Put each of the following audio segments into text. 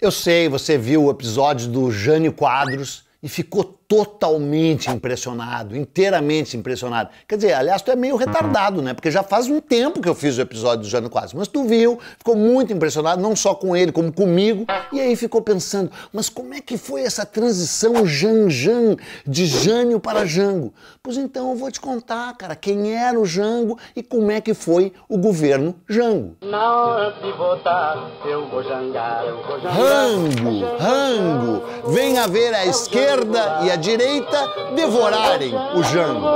Eu sei, você viu o episódio do Jânio Quadros e ficou totalmente impressionado, inteiramente impressionado. Quer dizer, aliás, tu é meio retardado, né? Porque já faz um tempo que eu fiz o episódio do Jânio Quase, mas tu viu, ficou muito impressionado, não só com ele, como comigo, e aí ficou pensando, mas como é que foi essa transição Jan-Jan, de Jânio para Jango? Pois então eu vou te contar, cara, quem era o Jango e como é que foi o governo Jango. Na hora de votar, eu vou jangar, eu vou jangar. Rango, Rango, a ver a esquerda e a direita devorarem o Jango.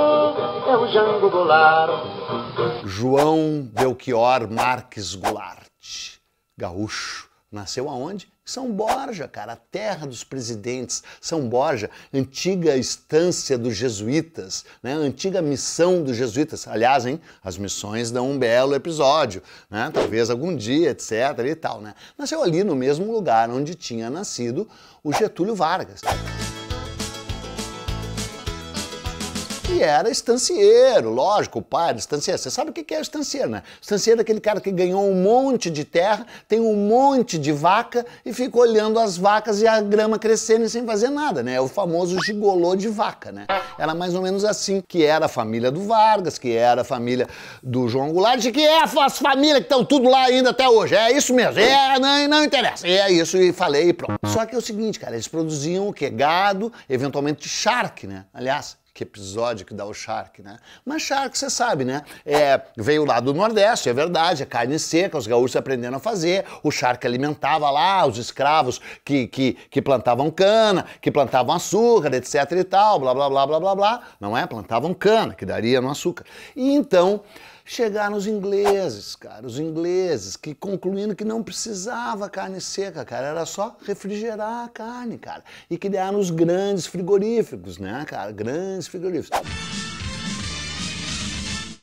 É o Jango Goulart. João Belchior Marques Goulart, gaúcho. Nasceu aonde? São Borja, cara, a terra dos presidentes. São Borja, antiga estância dos jesuítas, né? antiga missão dos jesuítas. Aliás, hein, as missões dão um belo episódio, né? talvez algum dia, etc. e tal. Né? Nasceu ali no mesmo lugar onde tinha nascido o Getúlio Vargas. que era estancieiro, lógico, o pai era estancieiro. Você sabe o que é estancieiro, né? Estancieiro é aquele cara que ganhou um monte de terra, tem um monte de vaca e fica olhando as vacas e a grama crescendo sem fazer nada, né? É o famoso gigolô de vaca, né? Era mais ou menos assim que era a família do Vargas, que era a família do João Goulart, que é as famílias que estão tudo lá ainda até hoje. É isso mesmo, é, não, não interessa. É isso, e falei e pronto. Só que é o seguinte, cara, eles produziam o quê? Gado, eventualmente charque, né? Aliás, que episódio que dá o charque, né? Mas charque, você sabe, né? É, veio lá do Nordeste, é verdade, a é carne seca, os gaúchos aprenderam a fazer, o charque alimentava lá os escravos que, que, que plantavam cana, que plantavam açúcar, etc e tal, blá, blá, blá, blá, blá, blá, não é? Plantavam cana, que daria no açúcar. E então... Chegaram os ingleses, cara, os ingleses, que concluindo que não precisava carne seca, cara, era só refrigerar a carne, cara. E criaram os grandes frigoríficos, né, cara? Grandes frigoríficos.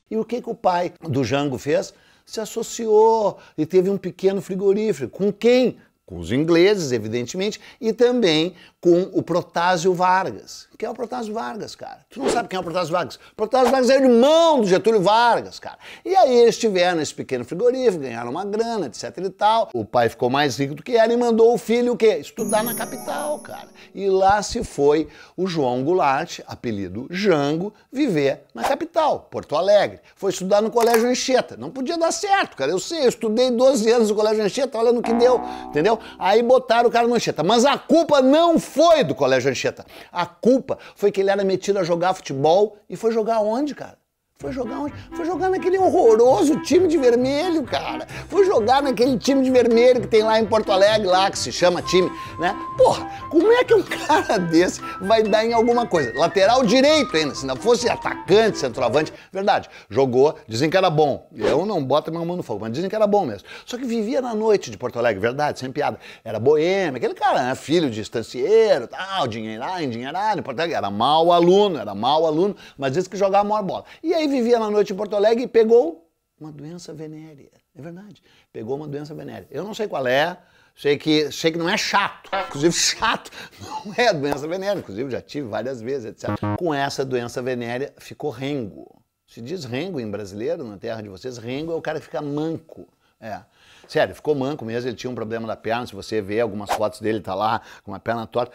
E o que, que o pai do Jango fez? Se associou e teve um pequeno frigorífico. Com quem? Com os ingleses, evidentemente, e também com o Protásio Vargas, quem é o Protásio Vargas, cara. Tu não sabe quem é o Protásio Vargas. O Protásio Vargas é irmão do Getúlio Vargas, cara. E aí eles tiveram esse pequeno frigorífico, ganharam uma grana, etc e tal. O pai ficou mais rico do que era e mandou o filho o quê? Estudar na capital, cara. E lá se foi o João Goulart, apelido Jango, viver na capital, Porto Alegre. Foi estudar no Colégio Anchieta. Não podia dar certo, cara. Eu sei, eu estudei 12 anos no Colégio Anchieta, olha no que deu, entendeu? Aí botaram o cara no Anchieta. Mas a culpa não foi do Colégio Anchieta. A culpa foi que ele era metido a jogar futebol e foi jogar onde, cara? Foi jogar onde? Foi jogar naquele horroroso time de vermelho, cara. Foi jogar naquele time de vermelho que tem lá em Porto Alegre, lá que se chama time, né? Porra, como é que um cara desse vai dar em alguma coisa? Lateral direito ainda, se não fosse atacante, centroavante. Verdade, jogou, dizem que era bom. Eu não boto minha mão no fogo, mas dizem que era bom mesmo. Só que vivia na noite de Porto Alegre, verdade, sem piada. Era boêmio, aquele cara, né? Filho de estancieiro, tal, dinheirinho, em Porto Alegre. Era mau aluno, era mau aluno, mas disse que jogava a maior bola. E aí vivia na noite em Porto Alegre e pegou uma doença venérea. É verdade, pegou uma doença venérea. Eu não sei qual é, sei que, sei que não é chato. Inclusive, chato não é doença venérea. Inclusive, já tive várias vezes, etc. Com essa doença venérea, ficou rengo. Se diz rengo em brasileiro, na terra de vocês, rengo é o cara que fica manco. É. Sério, ficou manco mesmo, ele tinha um problema da perna. Se você ver algumas fotos dele, tá lá com a perna torta.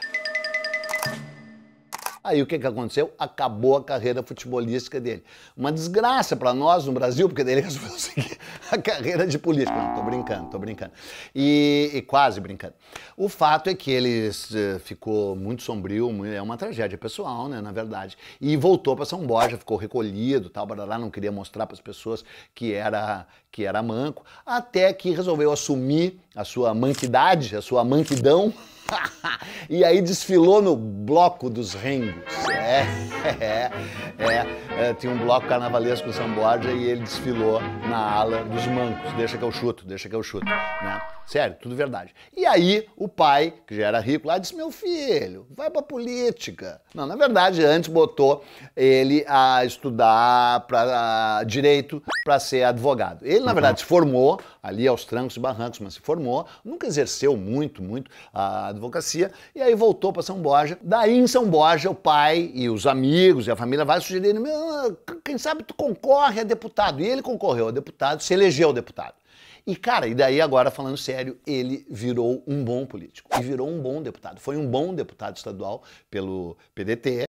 Aí o que, que aconteceu? Acabou a carreira futebolística dele. Uma desgraça para nós no Brasil, porque ele resolveu seguir a carreira de político. Não, tô brincando, tô brincando. E, e quase brincando. O fato é que ele eh, ficou muito sombrio, é uma tragédia pessoal, né, na verdade. E voltou para São Borja, ficou recolhido, tal, lá não queria mostrar para as pessoas que era que era manco, até que resolveu assumir a sua manquidade, a sua manquidão, e aí desfilou no bloco dos rengos. É, é, é é, tinha um bloco carnavalesco São Borja e ele desfilou na ala dos mancos. Deixa que eu chuto, deixa que eu chuto. Né? Sério, tudo verdade. E aí o pai, que já era rico lá, disse: Meu filho, vai pra política. Não, na verdade, antes botou ele a estudar pra, a, direito para ser advogado. Ele, na verdade, se formou ali aos trancos e barrancos, mas se formou, nunca exerceu muito, muito a advocacia, e aí voltou para São Borja. Daí em São Borja, o pai e os amigos e a família vai sugerindo Meu, quem sabe tu concorre a deputado. E ele concorreu a deputado, se elegeu deputado. E, cara, e daí agora, falando sério, ele virou um bom político. E virou um bom deputado. Foi um bom deputado estadual pelo PDT.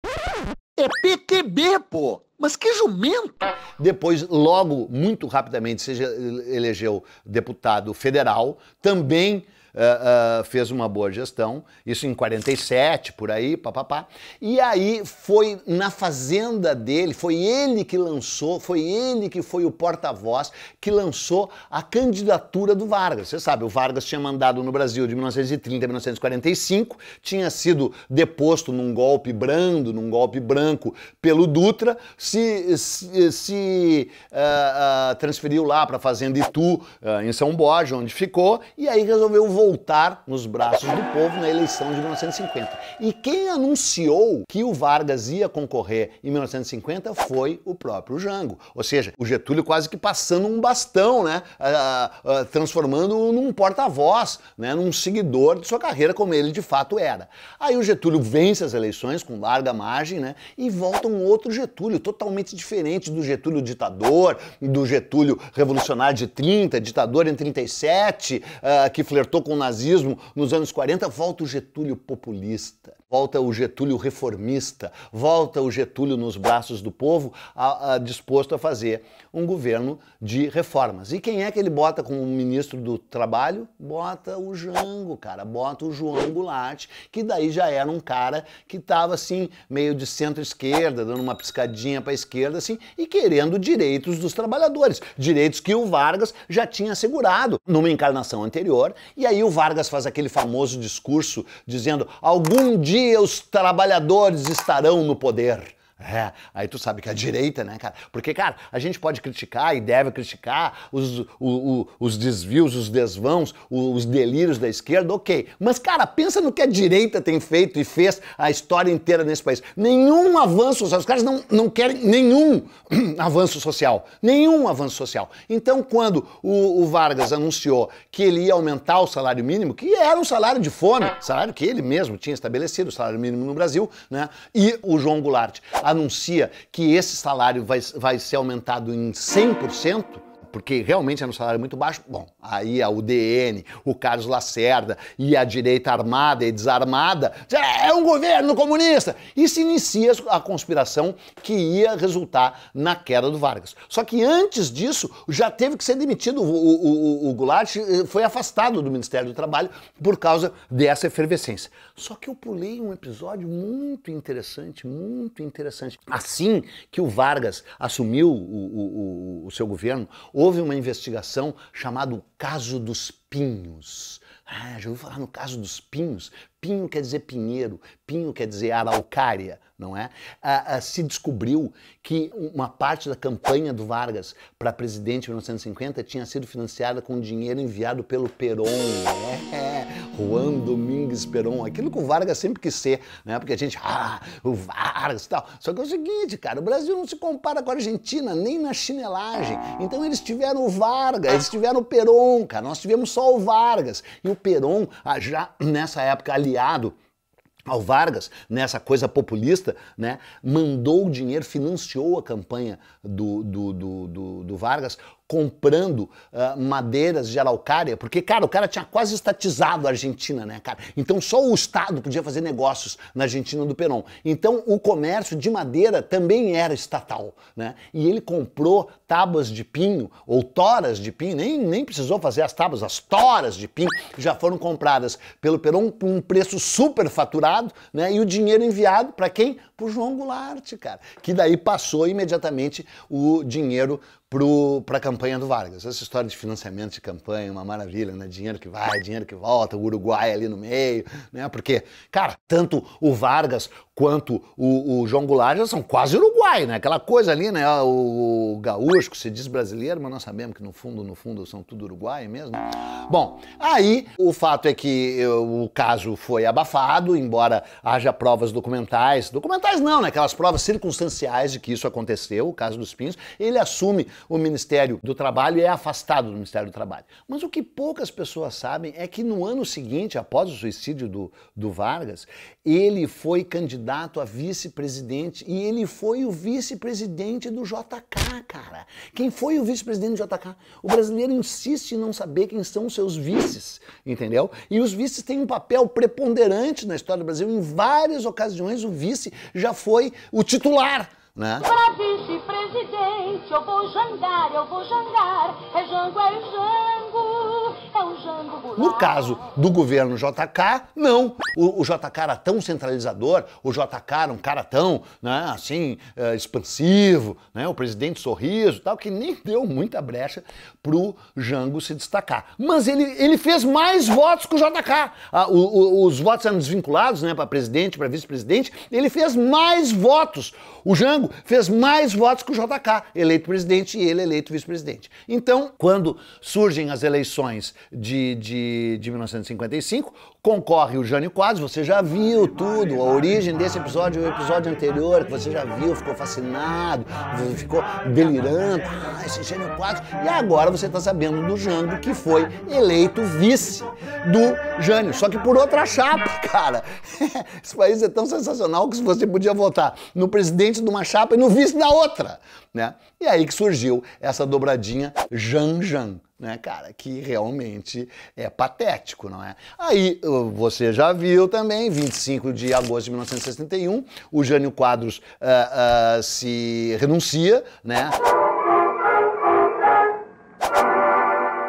É PTB, pô! Mas que jumento! Depois, logo, muito rapidamente, se elegeu deputado federal, também uh, fez uma boa gestão, isso em 47, por aí, papapá. E aí foi na fazenda dele, foi ele que lançou, foi ele que foi o porta-voz que lançou a candidatura do Vargas. Você sabe, o Vargas tinha mandado no Brasil de 1930 a 1945, tinha sido deposto num golpe brando, num golpe branco pelo Dutra, se, se, se uh, transferiu lá para a fazenda Itu, em São Borja, onde ficou, e aí resolveu voltar voltar nos braços do povo na eleição de 1950. E quem anunciou que o Vargas ia concorrer em 1950 foi o próprio Jango. Ou seja, o Getúlio quase que passando um bastão, né? Uh, uh, transformando num porta-voz, né? num seguidor de sua carreira, como ele de fato era. Aí o Getúlio vence as eleições com larga margem, né? E volta um outro Getúlio, totalmente diferente do Getúlio ditador, do Getúlio revolucionário de 30, ditador em 37, uh, que flertou com o nazismo nos anos 40, volta o Getúlio populista, volta o Getúlio reformista, volta o Getúlio nos braços do povo, a, a, disposto a fazer um governo de reformas. E quem é que ele bota como ministro do Trabalho? Bota o Jango, cara, bota o João Goulart, que daí já era um cara que estava assim, meio de centro-esquerda, dando uma piscadinha para a esquerda, assim, e querendo direitos dos trabalhadores, direitos que o Vargas já tinha assegurado numa encarnação anterior, e aí aí o Vargas faz aquele famoso discurso dizendo: algum dia os trabalhadores estarão no poder. É, aí tu sabe que a direita, né, cara? Porque, cara, a gente pode criticar e deve criticar os, o, o, os desvios, os desvãos, os delírios da esquerda, ok. Mas, cara, pensa no que a direita tem feito e fez a história inteira nesse país. Nenhum avanço social. Os caras não, não querem nenhum avanço social. Nenhum avanço social. Então, quando o, o Vargas anunciou que ele ia aumentar o salário mínimo, que era um salário de fome, salário que ele mesmo tinha estabelecido, o salário mínimo no Brasil, né? E o João Goulart anuncia que esse salário vai, vai ser aumentado em 100%, porque realmente era é um salário muito baixo, bom, aí a UDN, o Carlos Lacerda e a direita armada e desarmada, é um governo comunista! E se inicia a conspiração que ia resultar na queda do Vargas. Só que antes disso, já teve que ser demitido, o, o, o, o Goulart foi afastado do Ministério do Trabalho por causa dessa efervescência. Só que eu pulei um episódio muito interessante, muito interessante. Assim que o Vargas assumiu o, o, o, o seu governo, houve uma investigação chamada o Caso dos Pinhos. Ah, já ouviu falar no caso dos pinhos? Pinho quer dizer pinheiro, pinho quer dizer araucária, não é? Ah, ah, se descobriu que uma parte da campanha do Vargas para presidente em 1950 tinha sido financiada com dinheiro enviado pelo Peron. É. Juan Domingues Peron, aquilo que o Vargas sempre quis ser, né? Porque a gente, ah, o Vargas e tal. Só que é o seguinte, cara, o Brasil não se compara com a Argentina, nem na chinelagem. Então eles tiveram o Vargas, eles tiveram o Peron, cara. Nós tivemos só o Vargas. E o Peron, ah, já nessa época, aliado ao Vargas, nessa coisa populista, né, mandou o dinheiro, financiou a campanha do, do, do, do, do Vargas comprando uh, madeiras de araucária, porque, cara, o cara tinha quase estatizado a Argentina, né, cara? Então só o Estado podia fazer negócios na Argentina do Perón. Então o comércio de madeira também era estatal, né? E ele comprou tábuas de pinho, ou toras de pinho, nem, nem precisou fazer as tábuas, as toras de pinho já foram compradas pelo Perón por um preço super faturado, né? E o dinheiro enviado para quem? Para o João Goulart, cara. Que daí passou imediatamente o dinheiro para a campanha campanha do Vargas. Essa história de financiamento de campanha, uma maravilha, né? Dinheiro que vai, dinheiro que volta, o Uruguai ali no meio, né? Porque, cara, tanto o Vargas quanto o, o João Goulart já são quase uruguaios Uruguai, né? Aquela coisa ali, né? O gaúcho que se diz brasileiro, mas nós sabemos que no fundo, no fundo, são tudo uruguai mesmo. Bom, aí o fato é que eh, o caso foi abafado, embora haja provas documentais. Documentais não, né? Aquelas provas circunstanciais de que isso aconteceu, o caso dos Pinhos. Ele assume o Ministério do Trabalho e é afastado do Ministério do Trabalho. Mas o que poucas pessoas sabem é que no ano seguinte, após o suicídio do, do Vargas, ele foi candidato a vice-presidente e ele foi o vice-presidente do JK, cara. Quem foi o vice-presidente do JK? O brasileiro insiste em não saber quem são os seus vices, entendeu? E os vices têm um papel preponderante na história do Brasil. Em várias ocasiões, o vice já foi o titular né? Pra vice-presidente, eu vou jangar, eu vou jangar, é jango, é jango. No caso do governo JK, não. O, o, JK era tão centralizador, o JK era um cara tão, né, assim, eh, expansivo, né, o presidente sorriso tal, que nem deu muita brecha pro Jango se destacar. Mas ele, ele fez mais votos que o JK. Ah, o, o, os votos eram desvinculados, né, para presidente, para vice-presidente, ele fez mais votos. O Jango fez mais votos que o JK, eleito presidente e ele eleito vice-presidente. Então, quando surgem as eleições de, de, de 1955. Concorre o Jânio Quadros, você já viu tudo, a origem desse episódio, o episódio anterior, que você já viu, ficou fascinado, ficou delirando. Ah, esse Jânio Quadros. E agora você está sabendo do Jango, que foi eleito vice do Jânio, só que por outra chapa, cara. Esse país é tão sensacional que você podia votar no presidente de uma chapa e no vice da outra, né? E aí que surgiu essa dobradinha Jan Jan né, cara, que realmente é patético, não é? Aí você já viu também, 25 de agosto de 1961, o Jânio Quadros uh, uh, se renuncia, né?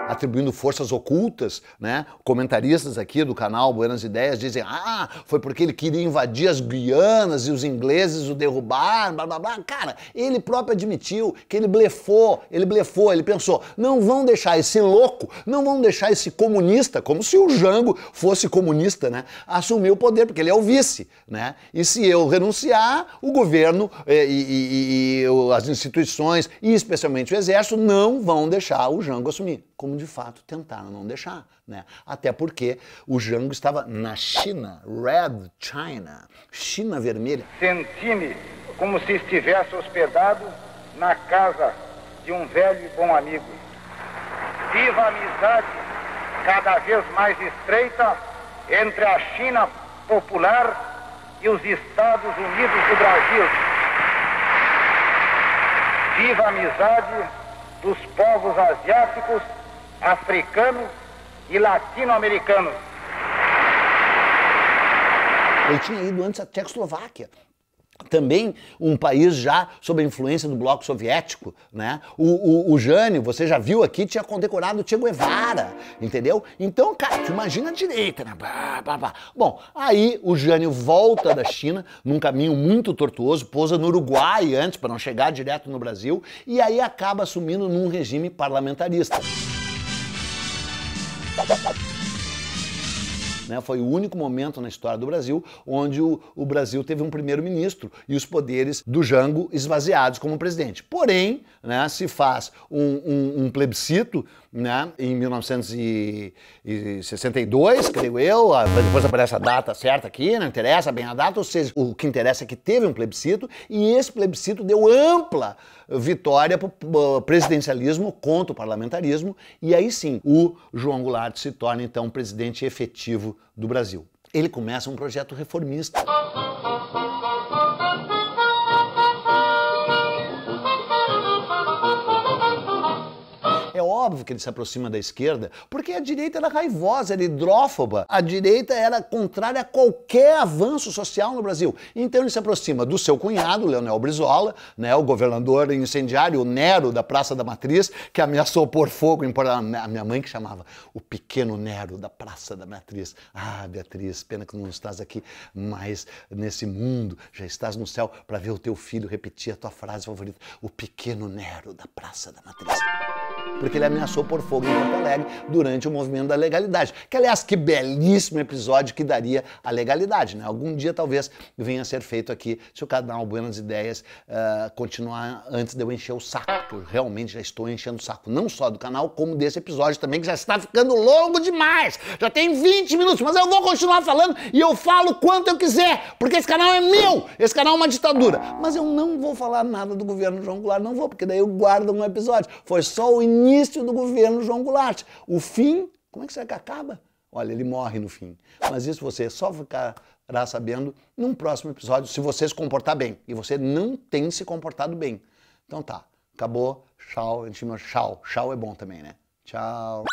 atribuindo forças ocultas, né? Comentaristas aqui do canal Buenas Ideias dizem: ah, foi porque ele queria invadir as Guianas e os ingleses o derrubaram, blá blá blá. Cara, ele próprio admitiu que ele blefou, ele blefou, ele pensou: não vão deixar esse louco, não vão deixar esse comunista, como se o Jango fosse comunista, né? Assumir o poder, porque ele é o vice, né? E se eu renunciar, o governo eh, e, e, e, e as instituições, e especialmente o exército, não vão deixar o Jango assumir como de fato tentaram não deixar, né? Até porque o Jango estava na China, Red China, China Vermelha. Senti-me como se estivesse hospedado na casa de um velho e bom amigo. Viva a amizade cada vez mais estreita entre a China Popular e os Estados Unidos do Brasil. Viva a amizade dos povos asiáticos africanos e latino-americanos. Ele tinha ido antes à Tchecoslováquia também um país já sob a influência do bloco soviético, né? O, o, o Jânio, você já viu aqui, tinha condecorado o Che Guevara, entendeu? Então, cara, tu imagina a direita, né? Bah, bah, bah. Bom, aí o Jânio volta da China num caminho muito tortuoso, pousa no Uruguai antes para não chegar direto no Brasil e aí acaba assumindo num regime parlamentarista. Né? Foi o único momento na história do Brasil onde o, o Brasil teve um primeiro-ministro e os poderes do Jango esvaziados como presidente. Porém, né, se faz um, um, um plebiscito né? Em 1962, creio eu, depois aparece a data certa aqui, não interessa bem a data, ou seja, o que interessa é que teve um plebiscito e esse plebiscito deu ampla vitória para o presidencialismo contra o parlamentarismo e aí sim o João Goulart se torna então presidente efetivo do Brasil. Ele começa um projeto reformista. óbvio que ele se aproxima da esquerda, porque a direita era raivosa, era hidrófoba, a direita era contrária a qualquer avanço social no Brasil. Então ele se aproxima do seu cunhado, Leonel Brizola, né, o governador incendiário, o Nero da Praça da Matriz, que ameaçou pôr fogo em Paraná. A minha mãe que chamava o pequeno Nero da Praça da Matriz. Ah, Beatriz, pena que não estás aqui mais nesse mundo, já estás no céu para ver o teu filho repetir a tua frase favorita, o pequeno Nero da Praça da Matriz porque ele ameaçou por fogo em Porto Alegre durante o movimento da legalidade. Que, aliás, que belíssimo episódio que daria a legalidade, né? Algum dia talvez venha a ser feito aqui, se o canal Buenas Ideias uh, continuar antes de eu encher o saco, eu realmente já estou enchendo o saco, não só do canal, como desse episódio também, que já está ficando longo demais. Já tem 20 minutos, mas eu vou continuar falando e eu falo quanto eu quiser, porque esse canal é meu, esse canal é uma ditadura. Mas eu não vou falar nada do governo João Goulart, não vou, porque daí eu guardo um episódio. Foi só o início início do governo João Goulart. O fim, como é que será que acaba? Olha, ele morre no fim. Mas isso você só ficará sabendo num próximo episódio, se você se comportar bem. E você não tem se comportado bem. Então tá, acabou. Tchau, a gente tchau. Tchau é bom também, né? Tchau.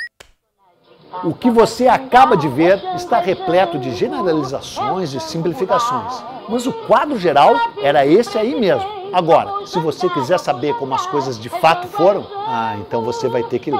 O que você acaba de ver está repleto de generalizações e simplificações. Mas o quadro geral era esse aí mesmo. Agora, se você quiser saber como as coisas de fato foram, ah, então você vai ter que ler.